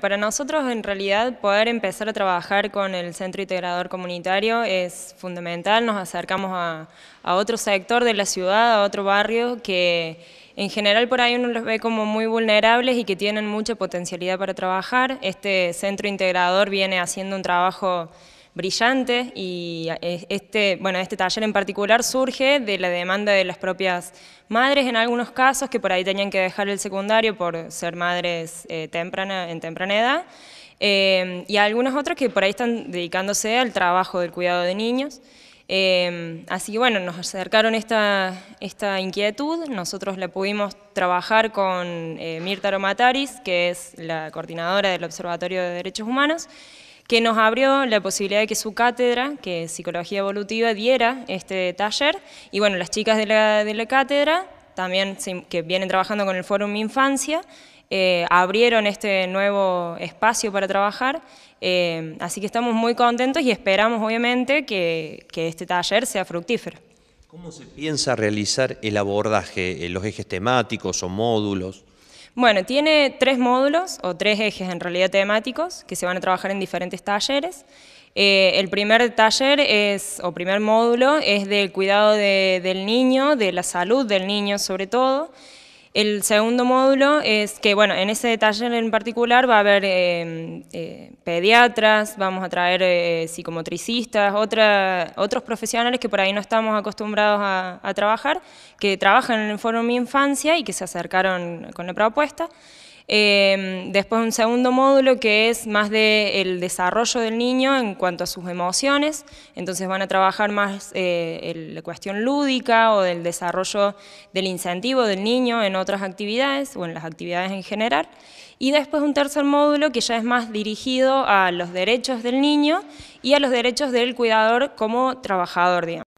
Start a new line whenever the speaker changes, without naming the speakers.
Para nosotros, en realidad, poder empezar a trabajar con el Centro Integrador Comunitario es fundamental. Nos acercamos a, otro sector de la ciudad, a otro barrio, que en general por ahí uno los ve como muy vulnerables y que tienen mucha potencialidad para trabajar. Este Centro Integrador viene haciendo un trabajo brillante y este, bueno, este taller en particular surge de la demanda de las propias madres en algunos casos que por ahí tenían que dejar el secundario por ser madres eh, temprana, en temprana edad eh, y algunos otros que por ahí están dedicándose al trabajo del cuidado de niños. Eh, así que bueno, nos acercaron esta, esta inquietud, nosotros la pudimos trabajar con Mirta Romataris, que es la coordinadora del Observatorio de Derechos Humanos, que nos abrió la posibilidad de que su cátedra, que es Psicología Evolutiva, diera este taller. Y bueno, las chicas de la, cátedra, también que vienen trabajando con el Fórum Infancia, eh, abrieron este nuevo espacio para trabajar, eh, así que estamos muy contentos y esperamos obviamente que, que este taller sea fructífero. ¿Cómo se
piensa realizar el abordaje, eh, los ejes temáticos o módulos?
Bueno, tiene tres módulos o tres ejes en realidad temáticos que se van a trabajar en diferentes talleres. Eh, el primer taller o primer módulo es del cuidado del niño, de la salud del niño sobre todo, el segundo módulo es que, bueno, en ese taller en particular va a haber eh, eh, pediatras, vamos a traer eh, psicomotricistas, otros profesionales que por ahí no estamos acostumbrados a, trabajar, que trabajan en el Foro Mi Infancia y que se acercaron con la propuesta. Em, después un segundo módulo que es más del el desarrollo del niño en cuanto a sus emociones, entonces van a trabajar más eh, la cuestión lúdica o del desarrollo del incentivo del niño en otras actividades o en las actividades en general. Y después un tercer módulo que ya es más dirigido a los derechos del niño y a los derechos del cuidador como trabajador, digamos.